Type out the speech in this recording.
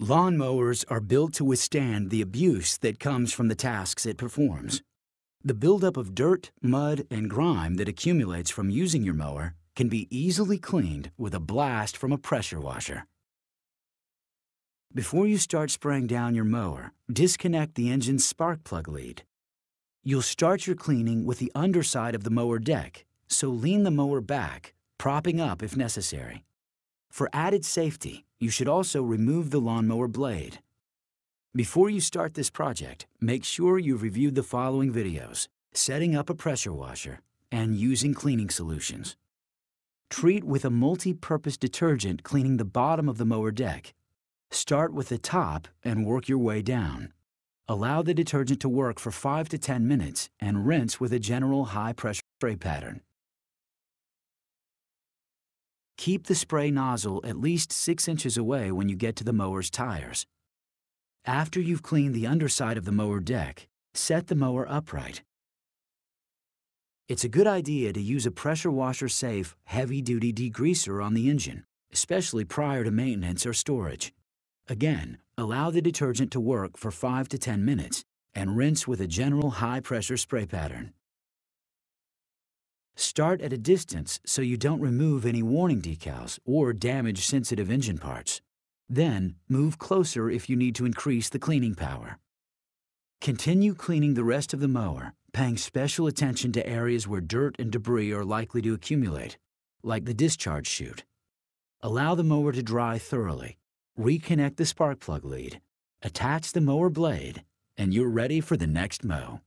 Lawnmowers are built to withstand the abuse that comes from the tasks it performs. The buildup of dirt, mud, and grime that accumulates from using your mower can be easily cleaned with a blast from a pressure washer. Before you start spraying down your mower, disconnect the engine's spark plug lead. You'll start your cleaning with the underside of the mower deck, so lean the mower back, propping up if necessary. For added safety, you should also remove the lawnmower blade. Before you start this project, make sure you've reviewed the following videos, setting up a pressure washer, and using cleaning solutions. Treat with a multi-purpose detergent cleaning the bottom of the mower deck. Start with the top and work your way down. Allow the detergent to work for 5 to 10 minutes and rinse with a general high-pressure spray pattern. Keep the spray nozzle at least 6 inches away when you get to the mower's tires. After you've cleaned the underside of the mower deck, set the mower upright. It's a good idea to use a pressure washer safe, heavy duty degreaser on the engine, especially prior to maintenance or storage. Again, allow the detergent to work for 5 to 10 minutes and rinse with a general high pressure spray pattern. Start at a distance so you don't remove any warning decals or damage sensitive engine parts. Then, move closer if you need to increase the cleaning power. Continue cleaning the rest of the mower, paying special attention to areas where dirt and debris are likely to accumulate, like the discharge chute. Allow the mower to dry thoroughly. Reconnect the spark plug lead. Attach the mower blade, and you're ready for the next mow.